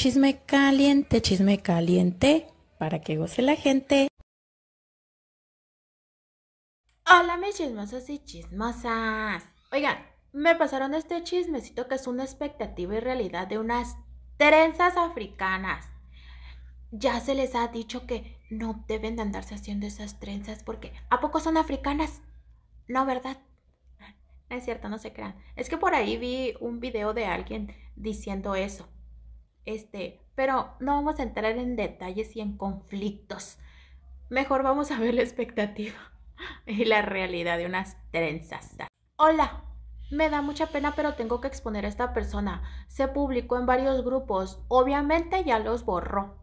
Chisme caliente, chisme caliente, para que goce la gente. Hola mis chismosos y chismosas. Oigan, me pasaron este chismecito que es una expectativa y realidad de unas trenzas africanas. Ya se les ha dicho que no deben de andarse haciendo esas trenzas porque ¿a poco son africanas? No, ¿verdad? es cierto, no se crean. Es que por ahí vi un video de alguien diciendo eso. Este, pero no vamos a entrar en detalles y en conflictos. Mejor vamos a ver la expectativa y la realidad de unas trenzas. Hola, me da mucha pena, pero tengo que exponer a esta persona. Se publicó en varios grupos. Obviamente ya los borró.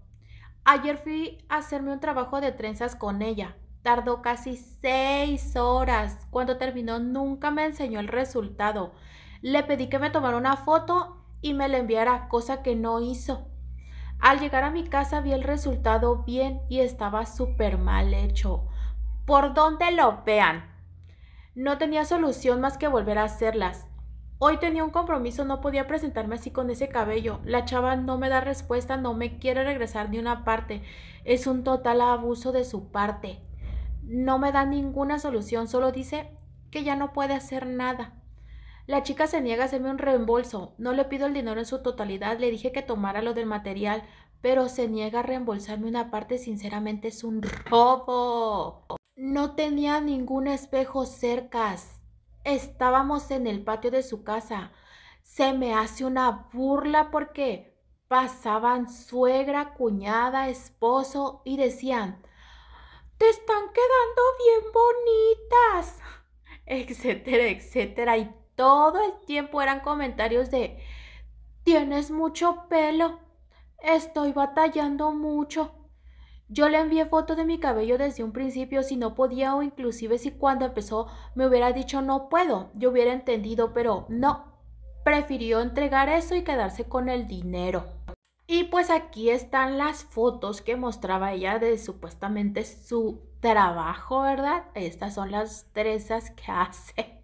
Ayer fui a hacerme un trabajo de trenzas con ella. Tardó casi seis horas. Cuando terminó nunca me enseñó el resultado. Le pedí que me tomara una foto y me la enviara, cosa que no hizo. Al llegar a mi casa vi el resultado bien y estaba súper mal hecho. Por donde lo vean. No tenía solución más que volver a hacerlas. Hoy tenía un compromiso, no podía presentarme así con ese cabello. La chava no me da respuesta, no me quiere regresar ni una parte. Es un total abuso de su parte. No me da ninguna solución, solo dice que ya no puede hacer nada. La chica se niega a hacerme un reembolso. No le pido el dinero en su totalidad, le dije que tomara lo del material, pero se niega a reembolsarme una parte, sinceramente es un robo. No tenía ningún espejo cerca. Estábamos en el patio de su casa. Se me hace una burla porque pasaban suegra, cuñada, esposo y decían, te están quedando bien bonitas, etcétera, etcétera, y todo el tiempo eran comentarios de, tienes mucho pelo, estoy batallando mucho. Yo le envié fotos de mi cabello desde un principio si no podía o inclusive si cuando empezó me hubiera dicho no puedo, yo hubiera entendido, pero no, prefirió entregar eso y quedarse con el dinero. Y pues aquí están las fotos que mostraba ella de supuestamente su trabajo, ¿verdad? Estas son las trenzas que hace.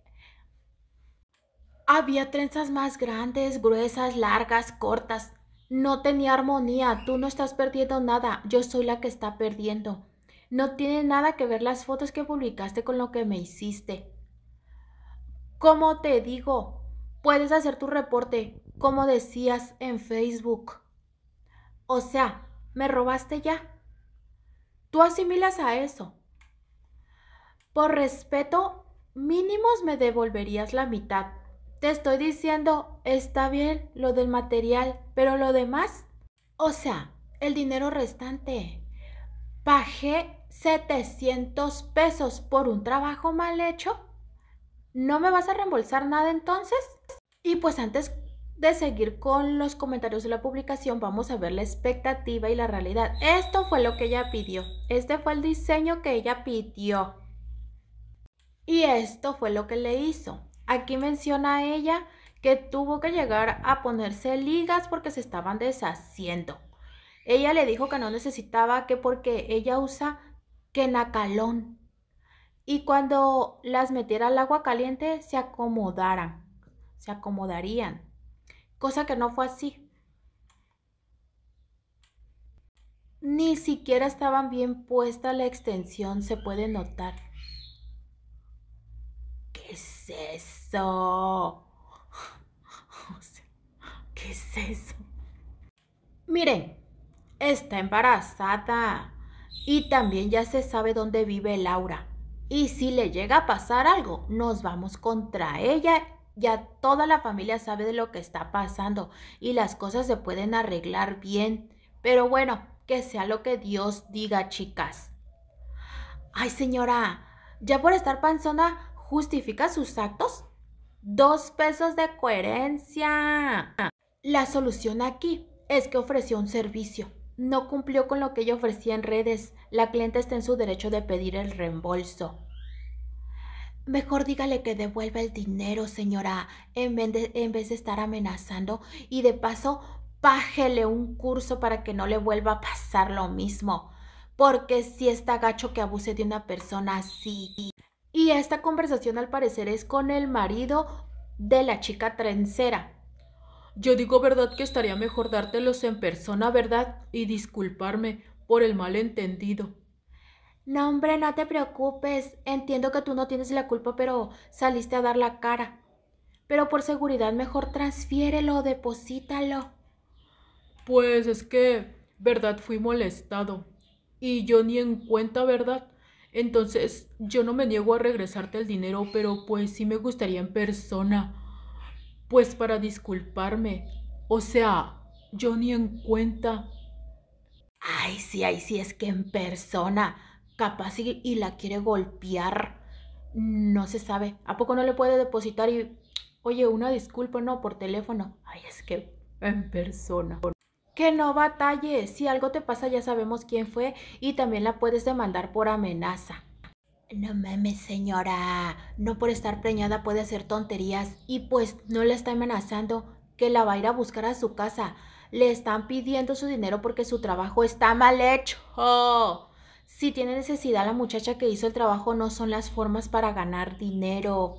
Había trenzas más grandes, gruesas, largas, cortas. No tenía armonía, tú no estás perdiendo nada, yo soy la que está perdiendo. No tiene nada que ver las fotos que publicaste con lo que me hiciste. ¿Cómo te digo, puedes hacer tu reporte, como decías en Facebook. O sea, me robaste ya. Tú asimilas a eso. Por respeto, mínimos me devolverías la mitad te estoy diciendo, está bien lo del material, pero lo demás, o sea, el dinero restante. Pagué 700 pesos por un trabajo mal hecho. ¿No me vas a reembolsar nada entonces? Y pues antes de seguir con los comentarios de la publicación, vamos a ver la expectativa y la realidad. Esto fue lo que ella pidió. Este fue el diseño que ella pidió. Y esto fue lo que le hizo. Aquí menciona ella que tuvo que llegar a ponerse ligas porque se estaban deshaciendo. Ella le dijo que no necesitaba, que porque ella usa quenacalón. Y cuando las metiera al agua caliente, se acomodaran, se acomodarían. Cosa que no fue así. Ni siquiera estaban bien puesta la extensión, se puede notar es eso? ¿Qué es eso? Miren, está embarazada y también ya se sabe dónde vive Laura. Y si le llega a pasar algo, nos vamos contra ella. Ya toda la familia sabe de lo que está pasando y las cosas se pueden arreglar bien. Pero bueno, que sea lo que Dios diga, chicas. Ay, señora, ya por estar panzona justifica sus actos? Dos pesos de coherencia. La solución aquí es que ofreció un servicio. No cumplió con lo que ella ofrecía en redes. La cliente está en su derecho de pedir el reembolso. Mejor dígale que devuelva el dinero, señora, en vez, de, en vez de estar amenazando. Y de paso, pájele un curso para que no le vuelva a pasar lo mismo. Porque si está gacho que abuse de una persona así. Y esta conversación al parecer es con el marido de la chica trencera. Yo digo verdad que estaría mejor dártelos en persona, ¿verdad? Y disculparme por el malentendido. No, hombre, no te preocupes. Entiendo que tú no tienes la culpa, pero saliste a dar la cara. Pero por seguridad mejor transfiérelo, deposítalo. Pues es que, verdad, fui molestado. Y yo ni en cuenta, ¿verdad? Entonces, yo no me niego a regresarte el dinero, pero pues sí me gustaría en persona. Pues para disculparme. O sea, yo ni en cuenta. Ay, sí, ay, sí, es que en persona. Capaz y, la quiere golpear. No se sabe. ¿A poco no le puede depositar y... Oye, una disculpa, no, por teléfono. Ay, es que en persona que no batalle. Si algo te pasa, ya sabemos quién fue y también la puedes demandar por amenaza. No mames, señora. No por estar preñada puede hacer tonterías. Y pues no la está amenazando, que la va a ir a buscar a su casa. Le están pidiendo su dinero porque su trabajo está mal hecho. Oh. Si tiene necesidad la muchacha que hizo el trabajo, no son las formas para ganar dinero.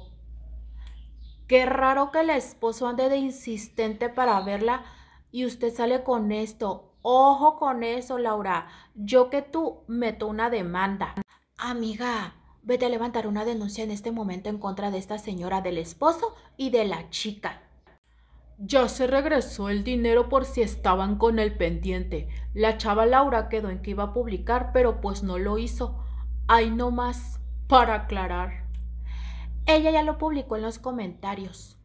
Qué raro que el esposo ande de insistente para verla y usted sale con esto. Ojo con eso, Laura. Yo que tú meto una demanda. Amiga, vete a levantar una denuncia en este momento en contra de esta señora, del esposo y de la chica. Ya se regresó el dinero por si estaban con el pendiente. La chava Laura quedó en que iba a publicar, pero pues no lo hizo. Hay no más para aclarar. Ella ya lo publicó en los comentarios.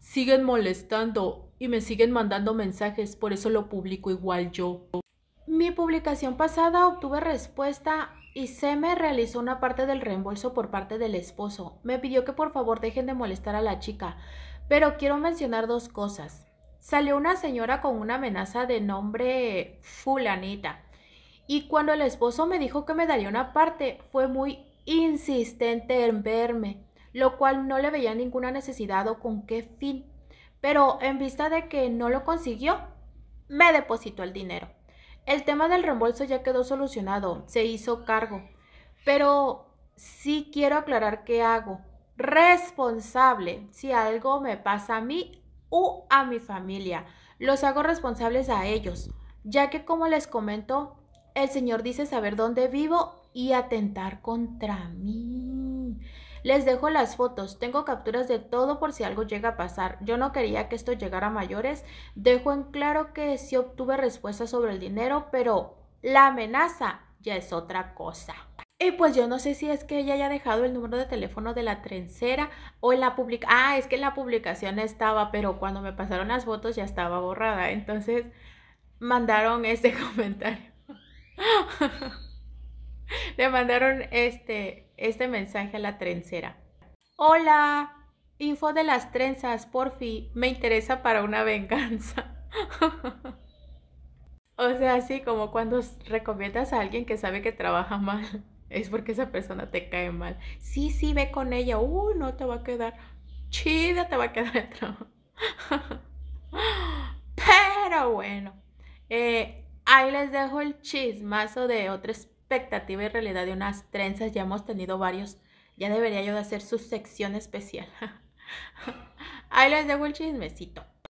Siguen molestando y me siguen mandando mensajes, por eso lo publico igual yo. Mi publicación pasada obtuve respuesta y se me realizó una parte del reembolso por parte del esposo. Me pidió que por favor dejen de molestar a la chica, pero quiero mencionar dos cosas. Salió una señora con una amenaza de nombre fulanita. Y cuando el esposo me dijo que me daría una parte, fue muy insistente en verme, lo cual no le veía ninguna necesidad o con qué fin pero en vista de que no lo consiguió, me depositó el dinero. El tema del reembolso ya quedó solucionado, se hizo cargo, pero sí quiero aclarar qué hago. Responsable si algo me pasa a mí o a mi familia. Los hago responsables a ellos, ya que como les comento, el Señor dice saber dónde vivo y atentar contra mí. Les dejo las fotos, tengo capturas de todo por si algo llega a pasar. Yo no quería que esto llegara a mayores. Dejo en claro que sí obtuve respuesta sobre el dinero, pero la amenaza ya es otra cosa. Y pues yo no sé si es que ella haya dejado el número de teléfono de la trencera o en la publicación. Ah, es que en la publicación estaba, pero cuando me pasaron las fotos ya estaba borrada. Entonces mandaron este comentario. Le mandaron este este mensaje a la trencera. Hola, info de las trenzas, porfi, me interesa para una venganza. o sea, así como cuando recomiendas a alguien que sabe que trabaja mal, es porque esa persona te cae mal. Sí, sí, ve con ella, uh, no te va a quedar chida, te va a quedar el trabajo. Pero bueno, eh, ahí les dejo el chismazo de otras expectativa y realidad de unas trenzas, ya hemos tenido varios. Ya debería yo de hacer su sección especial. Ahí les dejo el chismecito.